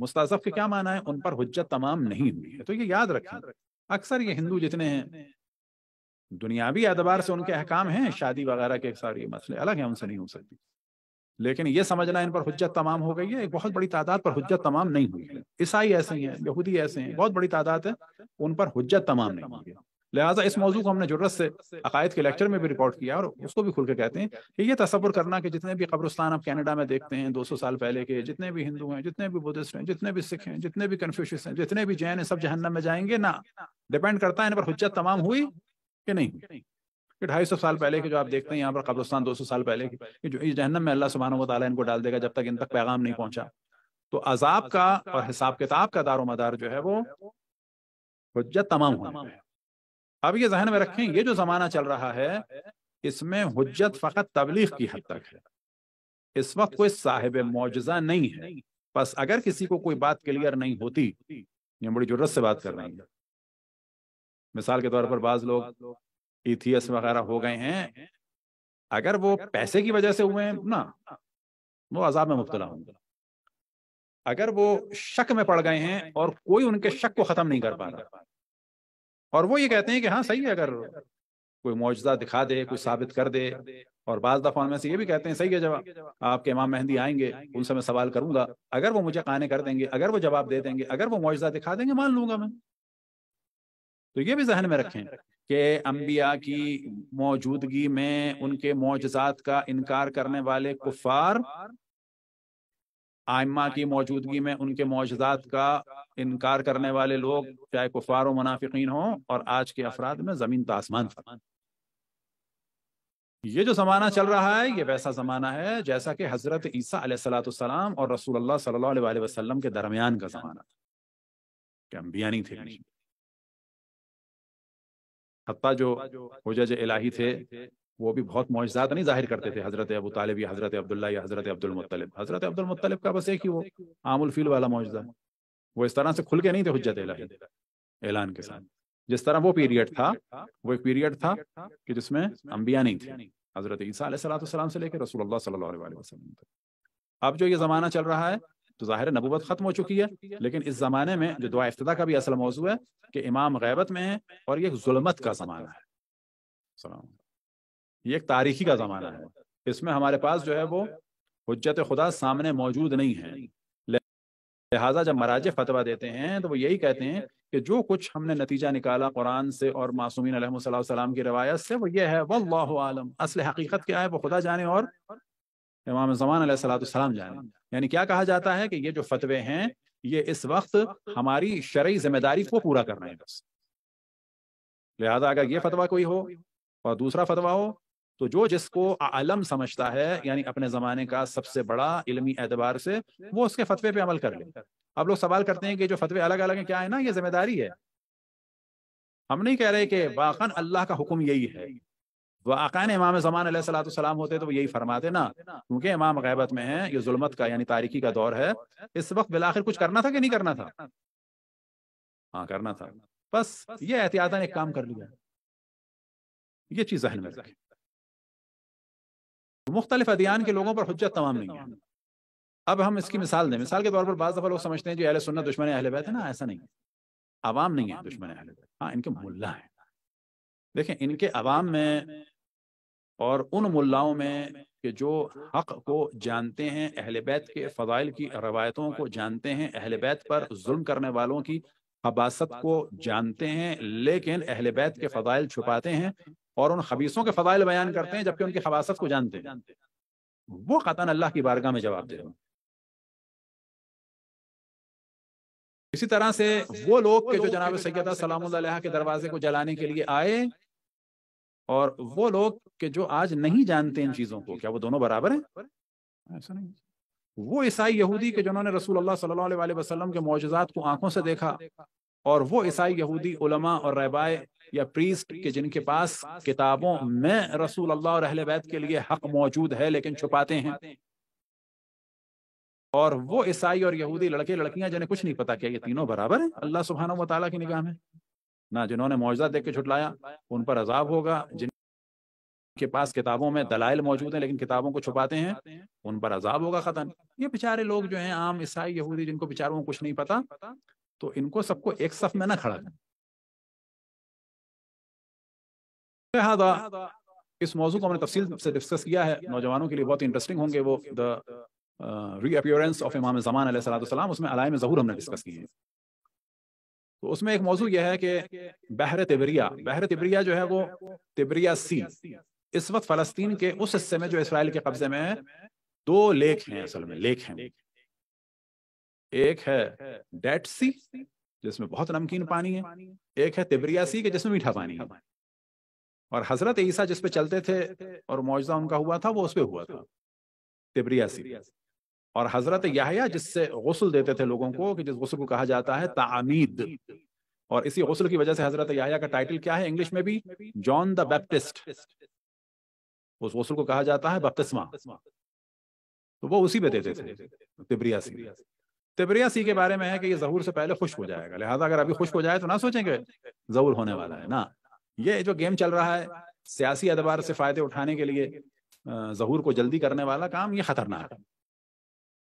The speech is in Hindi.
मुस्ताजफ के क्या माना है उन पर हजत तमाम नहीं हुई है तो ये याद रखें अक्सर ये हिंदू जितने हैं दुनियावी एतबार से उनके अहकाम हैं शादी वगैरह के सारे मसले अलग हैं उनसे नहीं हो सकती लेकिन ये समझना इन पर हजत तमाम हो गई है एक बहुत बड़ी तादाद पर हजत तमाम नहीं हुई है ईसाई ऐसे ही हैं यहूदी ऐसे हैं बहुत बड़ी तादाद है उन पर हजत तमाम नहीं हुई है लिहाजा इस मौजू को हमने जरूरत से अकायद के लेक्चर में भी रिकॉर्ड किया और उसको भी खुल के कहते हैं कि ये तस्वुर करना कि जितने भी कब्रस्तान आप कैनेडा में देखते हैं 200 साल पहले के जितने भी हिंदू हैं जितने भी बुद्धिस्ट हैं जितने भी सिख हैं जितने भी कन्फ्यूशियस हैं जितने भी जैन हैं सब जहन्नम में जाएंगे ना डिपेंड करता है इन पर हजत तमाम हुई कि नहीं कि ढाई सौ साल पहले के जो आप देखते हैं यहाँ पर कब्रस्तान दो सौ साल पहले की जो इस जहन्नम में अल्लाह सुबहान वाली इनको डाल देगा जब तक इन तक पैगाम नहीं पहुंचा तो अजाब का और हिसाब किताब का दारो मदार जो है वो हजत तमाम हुआ है अब ये जहन में रखें ये जो जमाना चल रहा है इसमें हजत फकत तबलीग की हद तक है इस वक्त कोई साहिब मुजजा नहीं है बस अगर किसी को कोई बात क्लियर नहीं होती ये बड़ी जरूरत से बात कर रहे हैं मिसाल के तौर पर बाज लोग इथियस वगैरह हो गए हैं अगर वो पैसे की वजह से हुए हैं ना वो अजाब में मुबतला होंगे अगर वो शक में पड़ गए हैं और कोई उनके शक को खत्म नहीं कर पा रहा और वो ये कहते हैं कि हाँ सही है अगर कोई मुआवजा दिखा दे कोई साबित कर दे और बाज दफा में से ये भी कहते हैं सही है जवाब आपके इमाम मेहंदी आएंगे उनसे मैं सवाल करूंगा अगर वो मुझे काने कर देंगे अगर वो जवाब दे देंगे अगर वो मुआवजा दिखा देंगे मान लूंगा मैं तो ये भी जहन में रखें कि अम्बिया की मौजूदगी में उनके मुआजात का इनकार करने वाले कुफार आइम्मा की मौजूदगी में उनके मौजदात का इनकार करने वाले लोग चाहे कुफार व मुनाफिकीन हों और आज के अफराद में ज़मीन तो आसमान फर्क ये जो ज़माना चल रहा है ये वैसा ज़माना है जैसा कि हज़रत ईसा सलाम और रसूल सल्ला वसलम के दरमियान का ज़माना था कि अम्बिया नहीं थे हत्ता जो हजज इलाही थे वो भी बहुत मौजात नहीं जाहिर करते थे हजरत अबू तालिब या हजरत अब्दुल्ला या हजरत अब्दुलमतलब हजरत अब्दुलमतलब का बस एक ही वो आमुल फील वाला मौजदा वो इस तरह से खुल के नहीं थे हजत इलाही ऐलान के साथ जिस तरह वो पीरियड था वो एक पीरियड था कि जिसमें अम्बिया नहीं थी हजरत ईसा सलाम से लेकर रसूल सल्ला तक अब जो ये ज़माना चल रहा है तो ज़ाहिर नबूबत ख़त्म हो चुकी है लेकिन इस ज़माने में जो दुआ इफ्तः का भी असल मौजू है कि इमाम गैबत में है और ये जुलमत का ज़माना है सलाम ये एक तारीखी का ज़माना है इसमें हमारे पास जो है वो हजत खुदा सामने मौजूद नहीं है लिहाजा जब मराज फतवा देते हैं तो वो यही कहते हैं कि जो कुछ हमने नतीजा निकाला कुरान से और मासूमिन सलाम की रवायत से वो ये है वह आलम असल हकीकत क्या है वो खुदा जाने और इमाम जमान सलाम जाने यानी क्या कहा जाता है कि ये जो फतवे हैं ये इस वक्त हमारी शर्य जिम्मेदारी को पूरा कर रहे हैं बस लिहाजा अगर ये फतवा कोई हो और दूसरा फतवा हो तो जो जिसको आलम समझता है यानी अपने ज़माने का सबसे बड़ा इलमी एतबार से वो उसके फतवे पे अमल कर ले अब लोग सवाल करते हैं कि जो फतवे अलग अलग हैं क्या है ना ये जिम्मेदारी है हम नहीं कह रहे कि वाकन अल्लाह का हुक्म यही है वाकान इमाम जमान सलाम होते तो वो यही फरमाते ना क्योंकि इमाम गैबत में है ये जुलमत का यानी तारीखी का दौर है इस वक्त बिलाखिर कुछ करना था कि नहीं करना था हाँ करना था बस ये एहतियातन एक काम कर लिया ये चीज़ जहन में रखें मुख्तलिफ अदियान के लोगों पर हजत तमाम नहीं है अब हम इसकी मिसाल दें मिसाल के तौर पर बाज़ दफ़ा लोग समझते हैं जो अहल सुन्नत दुश्मन अहल बैत है ना ऐसा नहीं है आवाम नहीं है दुश्मन अहल बैत हाँ इनके हाँ मुल्ला है देखें इनके आवाम में और उन मुल्लाओं में कि जो हक को जानते हैं अहल बैत के फ़ाइल की रवायतों को जानते हैं अहल बैत पर जुल्म करने वालों की हबासत को जानते हैं लेकिन अहल बैत के फ़ाइल छुपाते हैं और उन हबीसों के फजाइल बयान करते हैं जबकि उनकी हवासत को जानते हैं वो कतान अल्लाह की बारगाह में जवाब दे रहे इसी तरह से वो लोग के जो जनाब सैद सलाम के दरवाजे को जलाने के लिए आए और वो लोग के जो आज नहीं जानते इन चीजों को क्या वो दोनों बराबर हैं ऐसा नहीं वो ईसाई यहूदी के जिन्होंने रसूल अल्लाह सल्लल्लाहु अलैहि वसल्लम के मोजात को आंखों से देखा और वो ईसाई यहूदी उलमा और रबाए या प्रीस्ट के जिनके पास किताबों में रसूल अल्लाह और अहले बैत के लिए हक मौजूद है लेकिन छुपाते हैं और वो ईसाई और यहूदी लड़के लड़कियां जिन्हें कुछ नहीं पता क्या ये तीनों बराबर है अल्लाह सुबहाना वाली की निगाह में ना जिन्होंने मुआवजा देख के छुटलाया उन पर अजाब होगा जिनके पास किताबों में दलाइल मौजूद हैं लेकिन किताबों को छुपाते हैं उन पर अजाब होगा खतन ये बेचारे लोग जो हैं आम ईसाई यहूदी जिनको बेचारों को कुछ नहीं पता तो इनको सबको एक सफ में ना खड़ा लिहाजा इस मौजू को हमने तफसील से डिस्कस किया है नौजवानों के लिए बहुत इंटरेस्टिंग होंगे वो द रीअपियरेंस ऑफ इमाम जमान सलाम उसमें अलाय में ज़हूर हमने डिस्कस किए हैं तो उसमें एक मौजू यह है कि बहर तिबरिया बहर तिबरिया जो है वो तिबरिया सी इस वक्त फलस्तीन के उस हिस्से में जो इसराइल के कब्जे में है दो लेक हैं असल में लेक हैं एक है डेट सी जिसमें बहुत नमकीन पानी है एक है तिबरिया सी के जिसमें मीठा पानी है और हजरत ईसा जिसपे चलते थे और मुआवजा उनका हुआ था वो उस पर हुआ था तिबरिया सी और हजरत याहया जिससे गसल देते थे लोगों को कि जिस गसल को कहा जाता है तामीद और इसी गसल की वजह से हजरत याहया का टाइटल क्या है इंग्लिश में भी जॉन द बैप्टिस्ट उस गसल को कहा जाता है बपतिस्मा तो वो उसी पे देते थे तिबरिया सी तिबरिया सी के बारे में है कि ये जहूर से पहले खुश हो जाएगा लिहाजा अगर अभी खुश हो जाए तो ना सोचेंगे जहूर होने वाला है ना ये जो गेम चल रहा है सियासी अदबार से फायदे उठाने के लिए जहूर को जल्दी करने वाला काम ये खतरनाक है